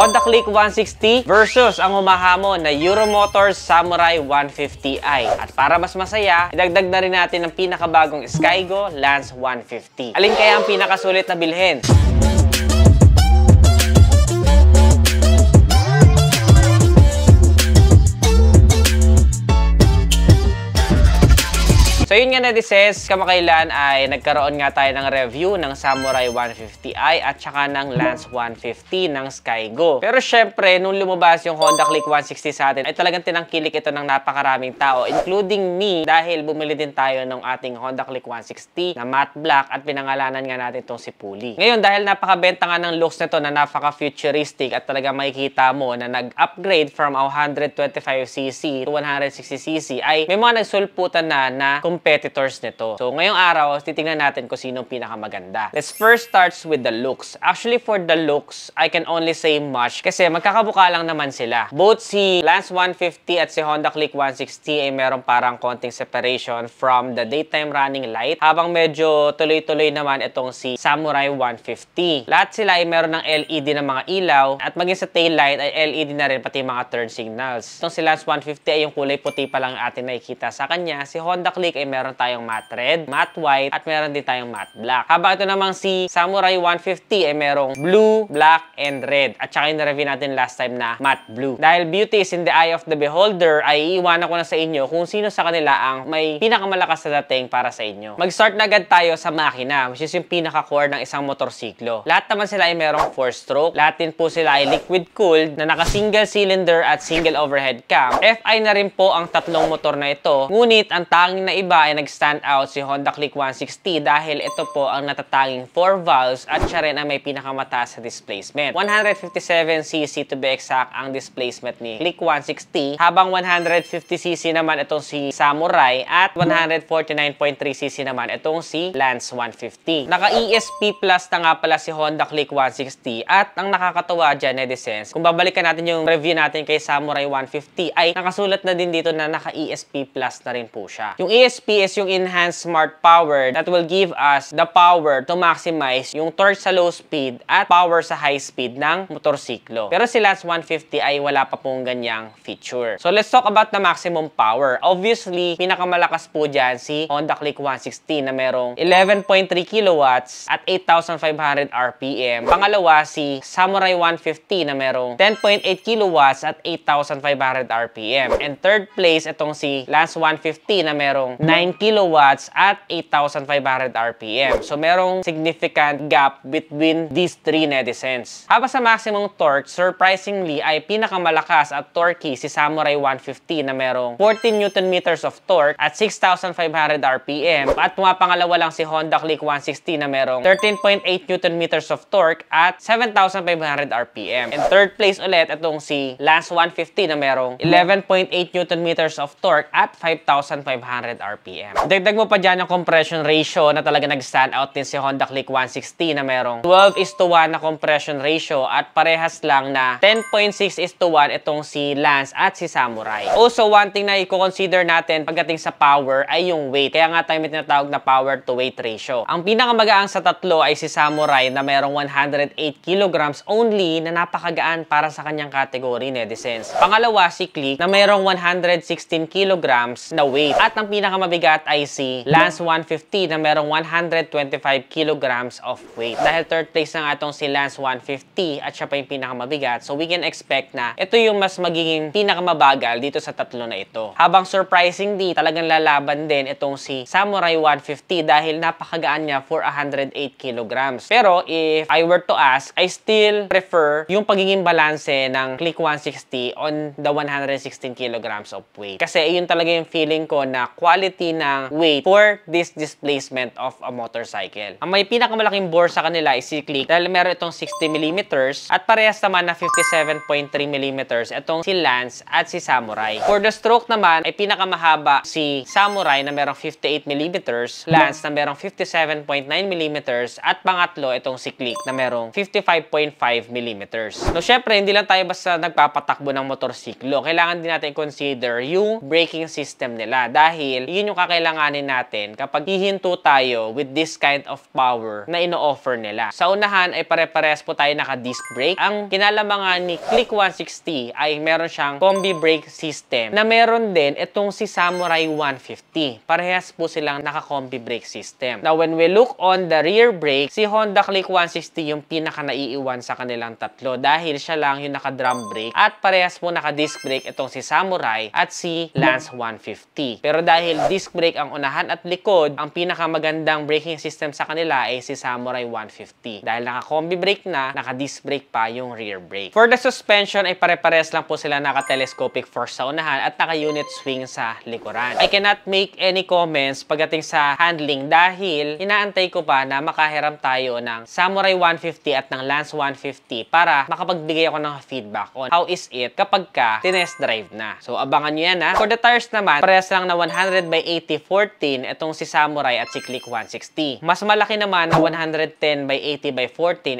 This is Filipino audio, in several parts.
Honda Click 160 versus ang humahamon na Euro Motors Samurai 150i. At para mas masaya, idagdag na rin natin ang pinakabagong Skygo Lance 150. Alin kaya ang pinakasulit na bilhin? So yun nga na this dises, kamakailan ay nagkaroon nga tayo ng review ng Samurai 150i at saka ng Lance 150 ng Skygo. Pero syempre, nung lumabas yung Honda Click 160 sa atin, ay talagang tinangkilik ito ng napakaraming tao, including me, dahil bumili din tayo ng ating Honda Click 160 na matte black at pinangalanan nga natin itong si Puli. Ngayon, dahil napakabenta nga ng looks nito na, napaka-futuristic at talaga makikita mo na nag-upgrade from 125cc to 160cc ay may mga nagsulputan na na competitors nito. So ngayong araw, titingnan natin kung sino pinakamaganda. Let's first starts with the looks. Actually for the looks, I can only say much kasi magkakabuka lang naman sila. Both si Lance 150 at si Honda Click 160 ay meron parang konting separation from the daytime running light habang medyo tuloy-tuloy naman itong si Samurai 150. Lahat sila ay meron ng LED na mga ilaw at maging sa tail light ay LED na rin pati mga turn signals. Itong si Lance 150 ay yung kulay puti pa lang atin nakikita sa kanya. Si Honda Click ay meron tayong matte red, matte white, at meron din tayong matte black. Habang ito namang si Samurai 150 eh, merong blue, black, and red. At saka yung review natin last time na matte blue. Dahil beauty is in the eye of the beholder, ay iiwanan ko na sa inyo kung sino sa kanila ang may pinakamalakas na dating para sa inyo. Mag-start na agad tayo sa makina, which is yung pinaka-core ng isang motorsiklo. Lahat naman sila ay merong 4-stroke. Lahat din po sila ay liquid cooled na naka-single cylinder at single overhead cam. FI na rin po ang tatlong motor na ito. Ngunit ang tanging na iba ay nag-stand out si Honda Click 160 dahil ito po ang natatanging 4 valves at siya rin ang may pinakamataas sa displacement. 157cc to be exact ang displacement ni Click 160 habang 150cc naman itong si Samurai at 149.3cc naman itong si Lance 150. Naka ESP Plus na nga pala si Honda Click 160 at ang nakakatawa dyan, netizens, kung babalikan natin yung review natin kay Samurai 150 ay nakasulat na din dito na naka ESP Plus na rin po siya. Yung ESP is yung Enhanced Smart Power that will give us the power to maximize yung torque sa low speed at power sa high speed ng motorsiklo. Pero si Lance 150 ay wala pa pong ganyang feature. So let's talk about the maximum power. Obviously, pinakamalakas po dyan si Honda Click 160 na merong 11.3 kilowatts at 8,500 RPM. Pangalawa, si Samurai 150 na merong 10.8 kilowatts at 8,500 RPM. And third place, itong si Lance 150 na merong 9 9 kilowatts at 8,500 RPM. So merong significant gap between these three netizens. Habang sa maximum torque, surprisingly ay pinakamalakas at torquey si Samurai 150 na merong 14 Newton meters of torque at 6,500 RPM at pumapangalawa lang si Honda Click 160 na merong 13.8 Newton meters of torque at 7,500 RPM. And third place ulit itong si Lance 150 na merong 11.8 Newton meters of torque at 5,500 RPM. RPM. Dagdag mo pa dyan ang compression ratio na talaga nag-stand out din si Honda Click 160 na merong 12 is to 1 na compression ratio at parehas lang na 10.6 is to 1 itong si Lance at si Samurai. Also, one thing na i-consider natin pagdating sa power ay yung weight. Kaya nga tayo may tinatawag na power to weight ratio. Ang pinakamagaan sa tatlo ay si Samurai na merong 108 kilograms only na napakagaan para sa kanyang category netizen. Pangalawa si Click na merong 116 kilograms na weight. At ang pinakamag mabigat ay si Lance 150 na merong 125 kilograms of weight. Dahil third place na atong si Lance 150 at siya pa yung pinakamabigat, so we can expect na ito yung mas magiging pinakamabagal dito sa tatlo na ito. Habang surprising surprisingly, talagang lalaban din itong si Samurai 150 dahil napakagaan niya for 108 kilograms. Pero if I were to ask, I still prefer yung pagiging balanse ng Click 160 on the 116 kilograms of weight. Kasi yun talaga yung feeling ko na quality majority ng weight for this displacement of a motorcycle. Ang may pinakamalaking bore sa kanila is Click dahil meron itong 60mm at parehas naman na 57.3mm itong si Lance at si Samurai. For the stroke naman ay pinakamahaba si Samurai na merong 58mm, Lance na merong 57.9mm at pangatlo itong si Click na merong 55.5mm. No, syempre, hindi lang tayo basta nagpapatakbo ng motorsiklo. Kailangan din natin consider yung braking system nila dahil yun yung kakailanganin natin kapag hihinto tayo with this kind of power na ino-offer nila. Sa unahan ay pare-pares po tayo naka-disc brake. Ang kinalamangan ni Click 160 ay meron siyang combi brake system na meron din itong si Samurai 150. Parehas po silang naka-combi brake system. Now when we look on the rear brake, si Honda Click 160 yung pinaka naiiwan sa kanilang tatlo dahil siya lang yung naka-drum brake at parehas po naka-disc brake itong si Samurai at si Lance 150. Pero dahil disc disc brake ang unahan at likod, ang pinakamagandang braking system sa kanila ay si Samurai 150. Dahil naka-combi brake na, naka-disc brake pa yung rear brake. For the suspension ay pare-pares lang po sila naka-telescopic force sa unahan at naka-unit swing sa likuran. I cannot make any comments pagdating sa handling dahil inaantay ko pa na makahiram tayo ng Samurai 150 at ng Lance 150 para makapagbigay ako ng feedback on how is it kapag ka tinest drive na. So abangan nyo yan ha. For the tires naman, pares lang na 100 by 80 x 14 itong si Samurai at si Click 160. Mas malaki naman na 110 x 80 x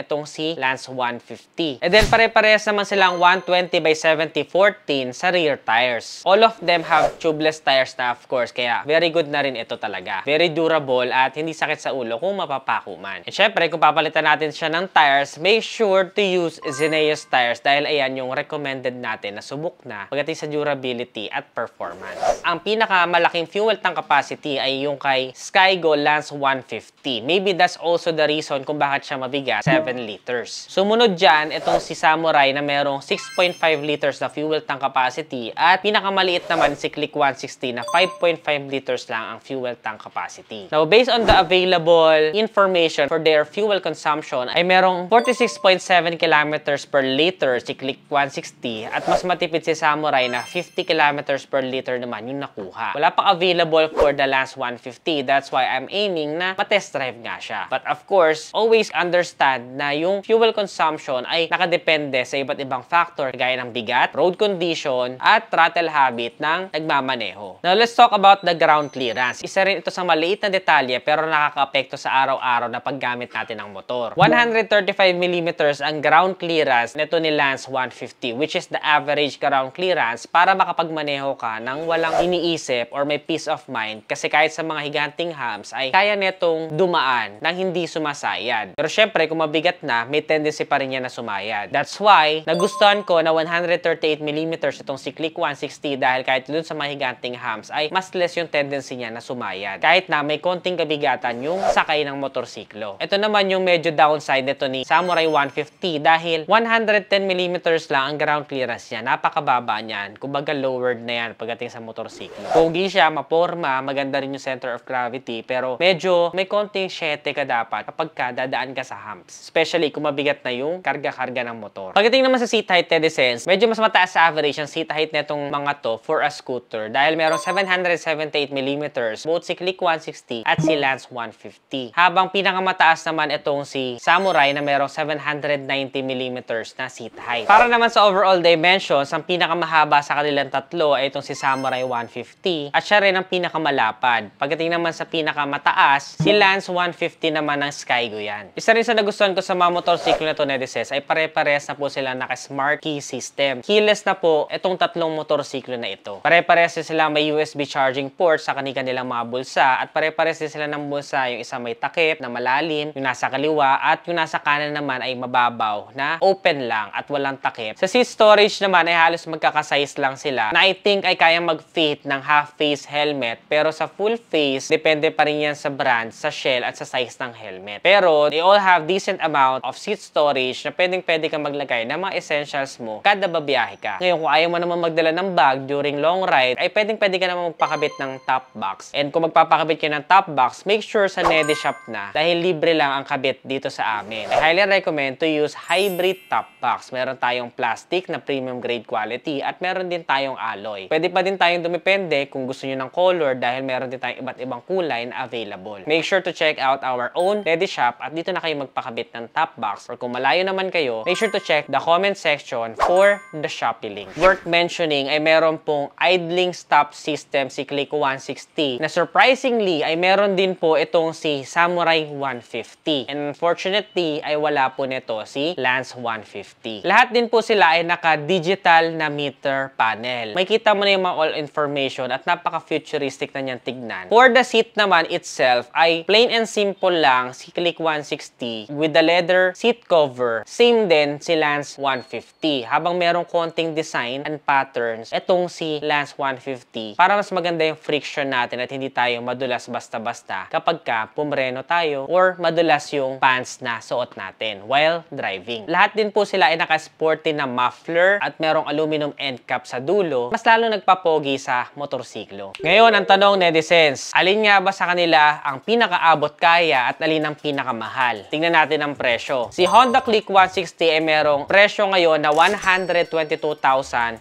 14 itong si Lance 150. And then pare-parehas naman silang 120 x 70-14 x sa rear tires. All of them have tubeless tires na of course kaya very good na rin ito talaga. Very durable at hindi sakit sa ulo kung mapapako man. And syempre kung papalitan natin siya ng tires, make sure to use Zinneos tires dahil ayan yung recommended natin na subok na pagdating sa durability at performance. Ang pinakamalaking fuel default ng capacity ay yung kay Skygo Lance 150. Maybe that's also the reason kung bakit siya mabigat 7 liters. Sumunod dyan, itong si Samurai na merong 6.5 liters na fuel tank capacity at pinakamaliit naman si Click 160 na 5.5 liters lang ang fuel tank capacity. Now, based on the available information for their fuel consumption ay merong 46.7 kilometers per liter si Click 160 at mas matipid si Samurai na 50 kilometers per liter naman yung nakuha. Wala pa available available for the last 150. That's why I'm aiming na matest drive nga siya. But of course, always understand na yung fuel consumption ay nakadepende sa iba't ibang factor gaya ng bigat, road condition, at throttle habit ng nagmamaneho. Now, let's talk about the ground clearance. Isa rin ito sa maliit na detalye pero nakakaapekto sa araw-araw na paggamit natin ng motor. 135mm ang ground clearance nito ni Lance 150 which is the average ground clearance para makapagmaneho ka nang walang iniisip or may peace peace of mind kasi kahit sa mga higanting hams ay kaya netong dumaan nang hindi sumasayad. Pero syempre, kung mabigat na, may tendency pa rin niya na sumayad. That's why, nagustuhan ko na 138mm itong cyclic 160 dahil kahit dun sa mga higanting hams ay mas less yung tendency niya na sumayad. Kahit na may konting kabigatan yung sakay ng motorsiklo. Ito naman yung medyo downside nito ni Samurai 150 dahil 110mm lang ang ground clearance niya. Napakababa niyan. Kumbaga lowered na yan pagdating sa motorsiklo. Pogi siya, mapogi forma, maganda rin yung center of gravity, pero medyo may konting syete ka dapat kapag ka dadaan ka sa humps. Especially kung mabigat na yung karga-karga ng motor. Pagdating naman sa seat height descents, medyo mas mataas sa average ang seat height netong mga to for a scooter dahil merong 778 mm both si Click 160 at si Lance 150. Habang pinakamataas naman itong si Samurai na merong 790 mm na seat height. Para naman sa overall dimensions, ang pinakamahaba sa kanilang tatlo ay itong si Samurai 150 at siya rin ang ang pinakamalapad. Pagdating naman sa pinakamataas, si Lance 150 naman ng Skygo yan. Isa rin sa nagustuhan ko sa mga motorsiklo na to netizens ay pare-pares na po sila naka-smart key system. Keyless na po itong tatlong motorsiklo na ito. Pare-pares sila may USB charging port sa kanilang mga bulsa at pare-pares sila ng bulsa yung isa may takip na malalim, yung nasa kaliwa at yung nasa kanan naman ay mababaw na open lang at walang takip. Sa seat storage naman ay halos magkakasize lang sila na I think ay kaya mag-fit ng half-face helmet helmet, pero sa full face, depende pa rin yan sa brand, sa shell, at sa size ng helmet. Pero, they all have decent amount of seat storage na pwedeng-pwede kang maglagay ng mga essentials mo kada babiyahe ka. Ngayon, kung ayaw mo naman magdala ng bag during long ride, ay pwedeng-pwede ka naman magpakabit ng top box. And kung magpapakabit ka ng top box, make sure sa Nedi Shop na dahil libre lang ang kabit dito sa amin. I highly recommend to use hybrid top box. Meron tayong plastic na premium grade quality at meron din tayong alloy. Pwede pa din tayong dumepende kung gusto nyo ng color dahil meron din tayong iba't ibang kulay na available. Make sure to check out our own Teddy Shop at dito na kayo magpakabit ng top box or kung malayo naman kayo, make sure to check the comment section for the Shopee link. Worth mentioning ay meron pong idling stop system si Click 160 na surprisingly ay meron din po itong si Samurai 150 and unfortunately ay wala po nito si Lance 150. Lahat din po sila ay naka-digital na meter panel. Makikita mo na yung mga all information at napaka-future futuristic na niyang tignan. For the seat naman itself ay plain and simple lang si Click 160 with the leather seat cover. Same din si Lance 150. Habang merong konting design and patterns, etong si Lance 150 para mas maganda yung friction natin at hindi tayo madulas basta-basta kapag ka pumreno tayo or madulas yung pants na suot natin while driving. Lahat din po sila ay naka-sporty na muffler at merong aluminum end cap sa dulo. Mas lalo nagpapogi sa motorsiklo. Ngayon, ngayon, ang tanong netizens, alin nga ba sa kanila ang pinakaabot kaya at alin ang pinakamahal? Tingnan natin ang presyo. Si Honda Click 160 ay merong presyo ngayon na 122,900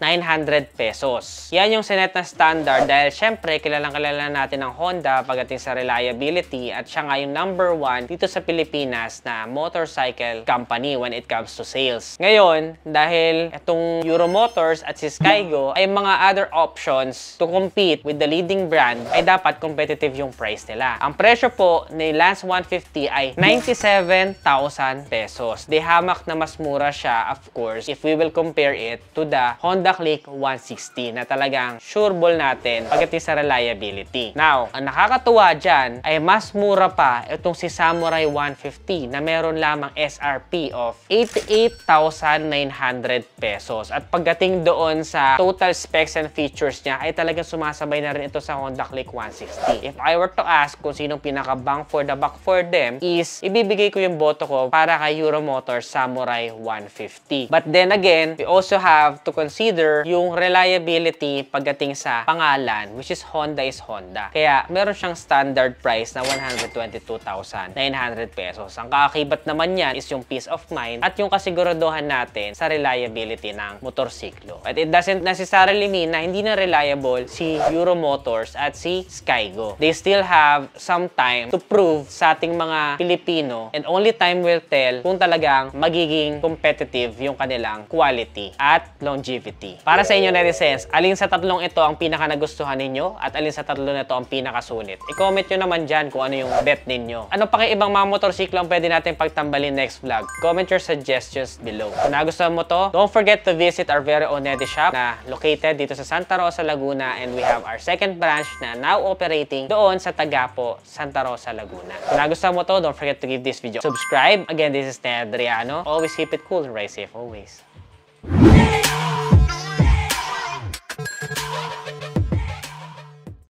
pesos. Yan yung sinet na standard dahil syempre kilalang kilala natin ang Honda pagdating sa reliability at siya nga yung number one dito sa Pilipinas na motorcycle company when it comes to sales. Ngayon, dahil itong Euro Motors at si Skygo ay mga other options to compete with the leading leading brand, ay dapat competitive yung price nila. Ang presyo po ni Lance 150 ay 97,000 pesos. Di hamak na mas mura siya, of course, if we will compare it to the Honda Click 160 na talagang sure ball natin pagdating sa reliability. Now, ang nakakatuwa dyan ay mas mura pa itong si Samurai 150 na meron lamang SRP of 88,900 pesos. At pagdating doon sa total specs and features niya ay talagang sumasabay na rin ito sa Honda Click 160. If I were to ask kung sinong pinaka-bang for the buck for them is ibibigay ko yung boto ko para kay Euro Motor Samurai 150. But then again, we also have to consider yung reliability pagdating sa pangalan which is Honda is Honda. Kaya meron siyang standard price na 122,900 pesos. Ang kaakibat naman niyan is yung peace of mind at yung kasiguraduhan natin sa reliability ng motorsiklo. At it doesn't necessarily mean na hindi na reliable si Euro Motor Motors at si Skygo. They still have some time to prove sa ating mga Pilipino and only time will tell kung talagang magiging competitive yung kanilang quality at longevity. Para sa inyo netizens, alin sa tatlong ito ang pinaka nagustuhan ninyo at alin sa tatlo na ito ang sulit? I-comment nyo naman dyan kung ano yung bet ninyo. Ano pa kay ibang mga motorsiklo ang pwede natin pagtambalin next vlog? Comment your suggestions below. Kung nagustuhan mo to, don't forget to visit our very own Neti Shop na located dito sa Santa Rosa, Laguna and we have our second second branch na now operating doon sa Tagapo, Santa Rosa, Laguna. Kung nagustuhan mo to, don't forget to give this video subscribe. Again, this is Ned Adriano. Always keep it cool and rise safe always.